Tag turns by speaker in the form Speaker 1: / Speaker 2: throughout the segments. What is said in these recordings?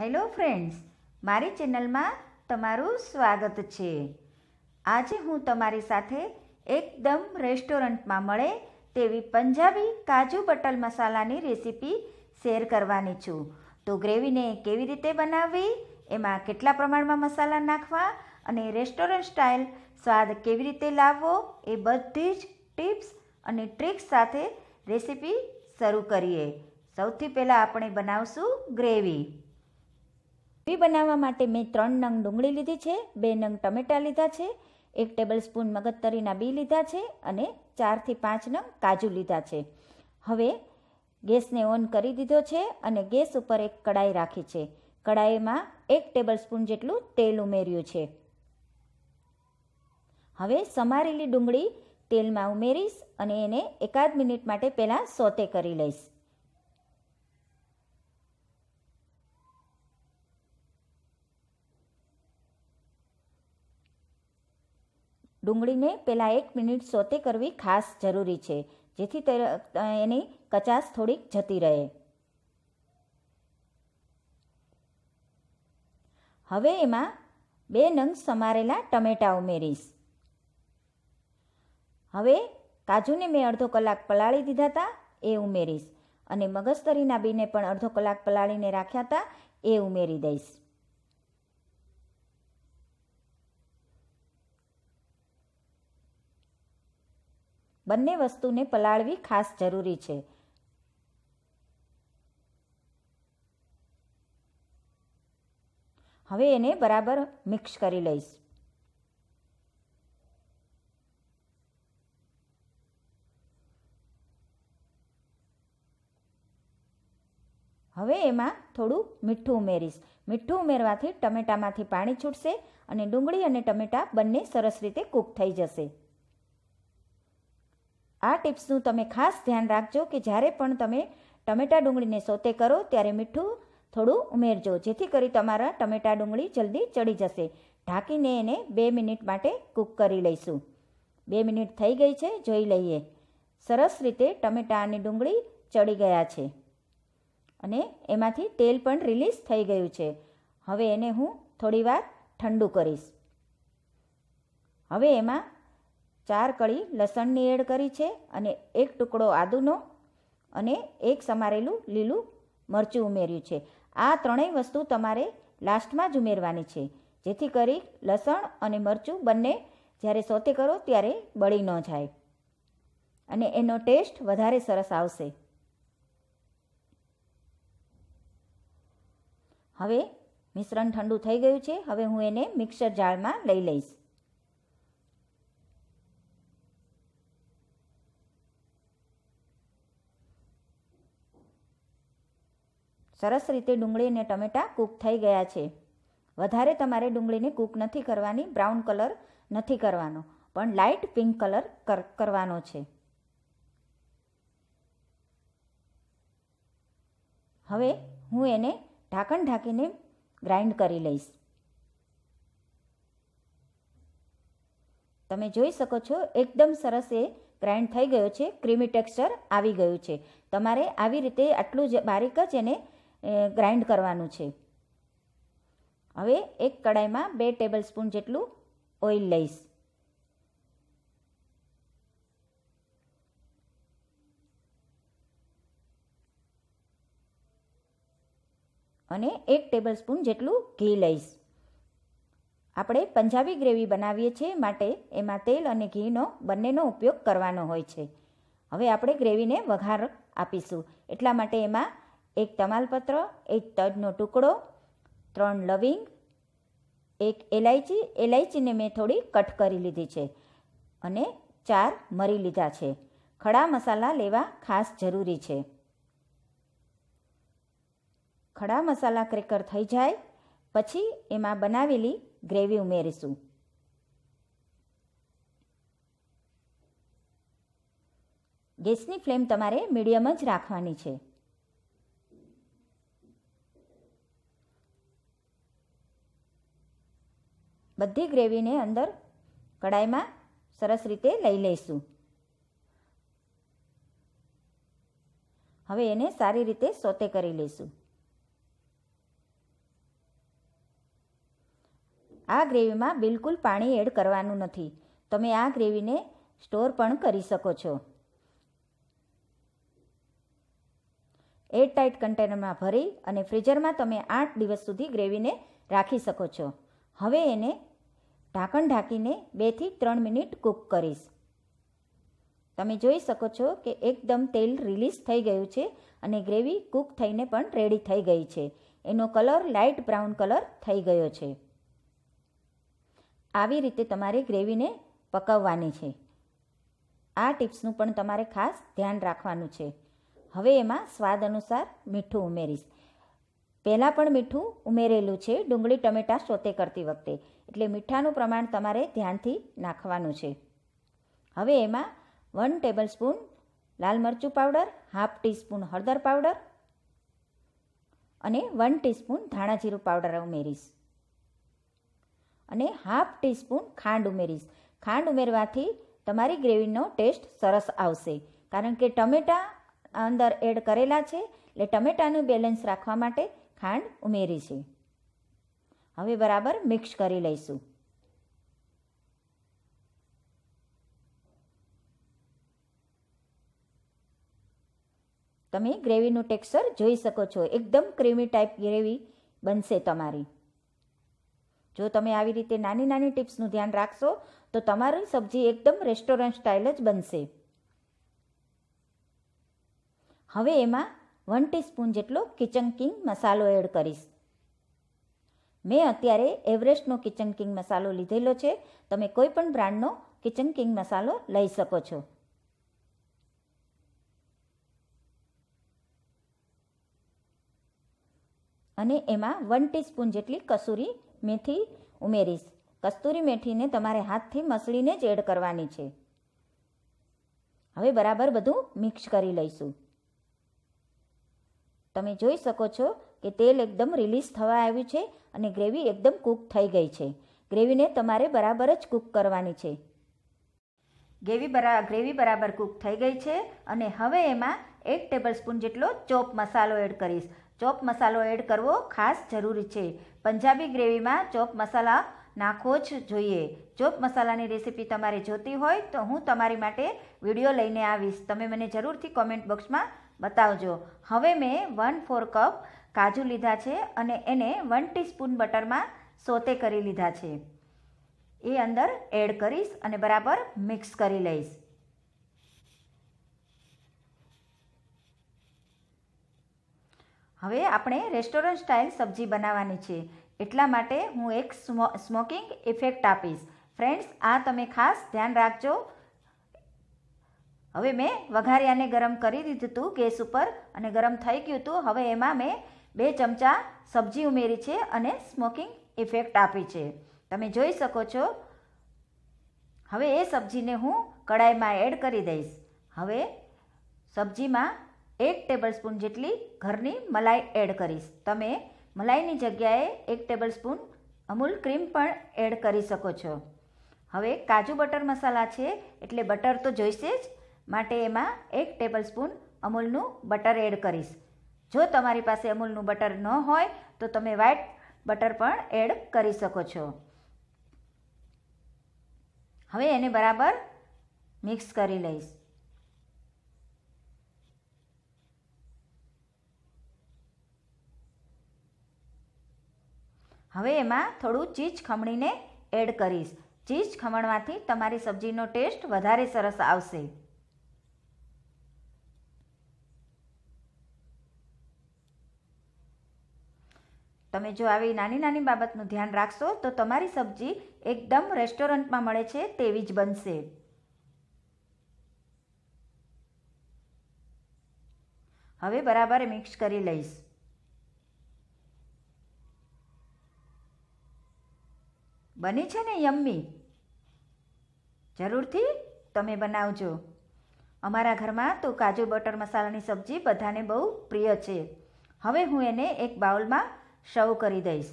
Speaker 1: hello friends મારી ચેનલમાં તમારું સ્વાગત છે આજે હું તમારી સાથે એકદમ રેસ્ટોરન્ટમાં મળે તેવી પંજાબી કાજુ બટર મસાલાની રેસીપી શેર કરવાની છું તો ગ્રેવીને કેવી રીતે બનાવવી એમાં કેટલા પ્રમાણમાં મસાલા નાખવા અને રેસ્ટોરન્ટ સ્ટાઇલ સ્વાદ કેવી રીતે લાવવો એ બધી જ ટિપ્સ અને ટ્રિક્સ સાથે રેસીપી શરૂ કરીએ સૌથી પહેલાં આપણે બનાવશું ગ્રેવી ગ્રેવી બનાવવા માટે મેં ત્રણ નંગ ડુંગળી લીધી છે બે નંગ ટમેટા લીધા છે એક ટેબલ સ્પૂન મગજતરીના બી લીધા છે અને ચારથી પાંચ નંગ કાજુ લીધા છે હવે ગેસને ઓન કરી દીધો છે અને ગેસ ઉપર એક કડાઈ રાખી છે કડાઈમાં એક ટેબલ સ્પૂન જેટલું તેલ ઉમેર્યું છે હવે સમારેલી ડુંગળી તેલમાં ઉમેરીશ અને એને એકાદ મિનિટ માટે પહેલાં સોતે કરી લઈશ ડુંગળીને પહેલાં એક મિનિટ સોતે કરવી ખાસ જરૂરી છે જેથી એની કચાસ થોડીક જતી રહે હવે એમાં બે નંગ સમારેલા ટમેટાં ઉમેરીશ હવે કાજુને મેં અડધો કલાક પલાળી દીધા હતા એ ઉમેરીશ અને મગજતરીના બીને પણ અડધો કલાક પલાળીને રાખ્યા હતા એ ઉમેરી દઈશ બંને વસ્તુને પલાળવી ખાસ જરૂરી છે હવે એને બરાબર મિક્સ કરી લઈશ હવે એમાં થોડું મીઠું ઉમેરીશ મીઠું ઉમેરવાથી ટમેટામાંથી પાણી છૂટશે અને ડુંગળી અને ટમેટા બંને સરસ રીતે કૂક થઈ જશે આ ટિપ્સનું તમે ખાસ ધ્યાન રાખજો કે જ્યારે પણ તમે ટમેટા ડુંગળીને સોતે કરો ત્યારે મીઠું થોડું ઉમેરજો જેથી કરી તમારા ટમેટા ડુંગળી જલ્દી ચડી જશે ઢાંકીને એને બે મિનિટ માટે કૂક કરી લઈશું બે મિનિટ થઈ ગઈ છે જોઈ લઈએ સરસ રીતે ટમેટા અને ડુંગળી ચડી ગયા છે અને એમાંથી તેલ પણ રિલીઝ થઈ ગયું છે હવે એને હું થોડીવાર ઠંડુ કરીશ હવે એમાં ચાર કળી લસણની એડ કરી છે અને એક ટુકડો આદુનો અને એક સમારેલું લીલું મરચું ઉમેર્યું છે આ ત્રણેય વસ્તુ તમારે લાસ્ટમાં જ ઉમેરવાની છે જેથી કરી લસણ અને મરચું બંને જ્યારે સોતે કરો ત્યારે બળી ન જાય અને એનો ટેસ્ટ વધારે સરસ આવશે હવે મિશ્રણ ઠંડુ થઈ ગયું છે હવે હું એને મિક્સર જાળમાં લઈ લઈશ સરસ રીતે ડુંગળી અને ટમેટાં કૂક થઈ ગયા છે વધારે તમારે ડુંગળીને કૂક નથી કરવાની બ્રાઉન કલર નથી કરવાનો પણ લાઇટ પિંક કલર કરવાનો છે હવે હું એને ઢાંકણ ઢાંકીને ગ્રાઇન્ડ કરી લઈશ તમે જોઈ શકો છો એકદમ સરસ એ ગ્રાઇન્ડ થઈ ગયો છે ક્રીમી ટેક્સચર આવી ગયું છે તમારે આવી રીતે આટલું જ બારીક જ એને ગ્રાઇન્ડ કરવાનું છે હવે એક કડાઈમાં બે ટેબલ સ્પૂન જેટલું ઓઇલ લઈશ અને એક ટેબલ સ્પૂન જેટલું ઘી લઈશ આપણે પંજાબી ગ્રેવી બનાવીએ છીએ માટે એમાં તેલ અને ઘીનો બંનેનો ઉપયોગ કરવાનો હોય છે હવે આપણે ગ્રેવીને વઘાર આપીશું એટલા માટે એમાં એક તમાલપત્ર એક તજનો ટુકડો ત્રણ લવિંગ એક એલાયચી એલાયચીને મેં થોડી કટ કરી લીધી છે અને ચાર મરી લીધા છે ખડા મસાલા લેવા ખાસ જરૂરી છે ખડા મસાલા ક્રેકર થઈ જાય પછી એમાં બનાવેલી ગ્રેવી ઉમેરીશું ગેસની ફ્લેમ તમારે મીડિયમ જ રાખવાની છે બધી ગ્રેવીને અંદર કઢાઈમાં સરસ રીતે લઈ લઈશું હવે એને સારી રીતે સોતે કરી લઈશું આ ગ્રેવીમાં બિલકુલ પાણી એડ કરવાનું નથી તમે આ ગ્રેવીને સ્ટોર પણ કરી શકો છો ટાઈટ કન્ટેનરમાં ભરી અને ફ્રીઝરમાં તમે આઠ દિવસ સુધી ગ્રેવીને રાખી શકો છો હવે એને ઢાંકણ ઢાંકીને બેથી ત્રણ મિનિટ કૂક કરીશ તમે જોઈ શકો છો કે એકદમ તેલ રિલીઝ થઈ ગયું છે અને ગ્રેવી કૂક થઈને પણ રેડી થઈ ગઈ છે એનો કલર લાઇટ બ્રાઉન કલર થઈ ગયો છે આવી રીતે તમારે ગ્રેવીને પકવવાની છે આ ટિપ્સનું પણ તમારે ખાસ ધ્યાન રાખવાનું છે હવે એમાં સ્વાદ અનુસાર મીઠું ઉમેરીશ પહેલાં પણ મીઠું ઉમેરેલું છે ડુંગળી ટમેટાં સોતે કરતી વખતે એટલે મીઠાનું પ્રમાણ તમારે ધ્યાનથી નાખવાનું છે હવે એમાં વન ટેબલ સ્પૂન લાલ મરચું પાવડર હાફ ટીસ્પૂન હળદર પાવડર અને વન ટીસ્પૂન ધાણા જીરું પાવડર ઉમેરીશ અને હાફ ટીસ્પૂન ખાંડ ઉમેરીશ ખાંડ ઉમેરવાથી તમારી ગ્રેવીનો ટેસ્ટ સરસ આવશે કારણ કે ટમેટા અંદર એડ કરેલા છે એટલે ટમેટાનું બેલેન્સ રાખવા માટે ખાંડ ઉમેરી છે હવે બરાબર મિક્સ કરી લઈશું તમે ગ્રેવીનું ટેક્સચર જોઈ શકો છો એકદમ ક્રીમી ટાઈપ ગ્રેવી બનશે તમારી જો તમે આવી રીતે નાની નાની ટિપ્સનું ધ્યાન રાખશો તો તમારી સબ્જી એકદમ રેસ્ટોરન્ટ સ્ટાઇલ જ બનશે હવે એમાં વન ટીસ્પૂન જેટલો કિચન કિંગ મસાલો એડ કરીશ મેં અત્યારે એવરેસ્ટનો કિચન કિંગ મસાલો લીધેલો છે તમે કોઈ પણ બ્રાન્ડનો કિચન કિંગ મસાલો લઈ શકો છો અને એમાં વન ટીસ્પૂન જેટલી કસૂરી મેથી ઉમેરીશ કસ્તુરી મેથીને તમારે હાથથી મસળીને જ એડ કરવાની છે હવે બરાબર બધું મિક્સ કરી લઈશું તમે જોઈ શકો છો કે તેલ એકદમ રિલીઝ થવા આવ્યું છે અને ગ્રેવી એકદમ કૂક થઈ ગઈ છે ગ્રેવીને તમારે બરાબર જ કૂક કરવાની છે ગ્રેવી બરા ગ્રેવી બરાબર કૂક થઈ ગઈ છે અને હવે એમાં એક ટેબલસ્પૂન જેટલો ચોપ મસાલો એડ કરીશ ચોપ મસાલો એડ કરવો ખાસ જરૂરી છે પંજાબી ગ્રેવીમાં ચોપ મસાલા નાખવો જ જોઈએ ચોપ મસાલાની રેસીપી તમારે જોતી હોય તો હું તમારી માટે વિડીયો લઈને આવીશ તમે મને જરૂરથી કોમેન્ટ બોક્સમાં બતાવજો હવે મેં વન ફોર કપ કાજુ લીધા છે અને એને વન ટીસ્પૂન બટરમાં સોતે કરી લીધા છે એ અંદર એડ કરીશ અને બરાબર મિક્સ કરી લઈશ હવે આપણે રેસ્ટોરન્ટ સ્ટાઇલ સબ્જી બનાવવાની છે એટલા માટે હું એક સ્મોકિંગ ઇફેક્ટ આપીશ ફ્રેન્ડ્સ આ તમે ખાસ ધ્યાન રાખજો હવે મેં વઘારિયાને ગરમ કરી દીધું હતું ગેસ ઉપર અને ગરમ થઈ ગયું હતું હવે એમાં મેં બે ચમચા સબ્જી ઉમેરી છે અને સ્મોકિંગ ઇફેક્ટ આપી છે તમે જોઈ શકો છો હવે એ સબ્જીને હું કડાઈમાં એડ કરી દઈશ હવે સબ્જીમાં એક ટેબલસ્પૂન જેટલી ઘરની મલાઈ એડ કરીશ તમે મલાઈની જગ્યાએ એક ટેબલસ્પૂન અમૂલ ક્રીમ પણ એડ કરી શકો છો હવે કાજુ બટર મસાલા છે એટલે બટર તો જોઈશે જ માટે એમાં એક ટેબલસ્પૂન અમૂલનું બટર એડ કરીશ જો તમારી પાસે અમૂલનું બટર ન હોય તો તમે વ્હાઇટ બટર પણ એડ કરી શકો છો હવે એને બરાબર મિક્સ કરી લઈશ હવે એમાં થોડું ચીજ ખમણીને એડ કરીશ ચીજ ખમણવાથી તમારી સબ્જીનો ટેસ્ટ વધારે સરસ આવશે તમે જો આવી નાની નાની બાબતનું ધ્યાન રાખશો તો તમારી સબ્જી એકદમ રેસ્ટોરન્ટમાં મળે છે તેવી જ બનશે હવે બરાબર મિક્સ કરી લઈશ બની છે ને યમ્મી જરૂરથી તમે બનાવજો અમારા ઘરમાં તો કાજુ બટર મસાલાની સબ્જી બધાને બહુ પ્રિય છે હવે હું એને એક બાઉલમાં શવ કરી દઈશ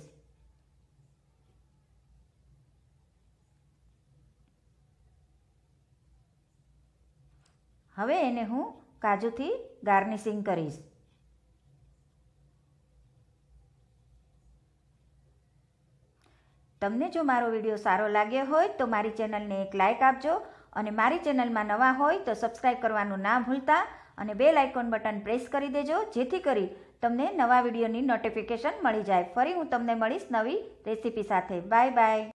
Speaker 1: હવે એને હું કાજુથી ગાર્નિશિંગ કરીશ તમને જો મારો વિડીયો સારો લાગ્યો હોય તો મારી ચેનલને એક લાઇક આપજો અને મારી ચેનલમાં નવા હોય તો સબસ્ક્રાઈબ કરવાનું ના ભૂલતા અને બે લાઇકોન બટન પ્રેસ કરી દેજો જેથી કરી તમને નવા વિડીયોની નોટિફિકેશન મળી જાય ફરી હું તમને મળીશ નવી રેસીપી સાથે બાય બાય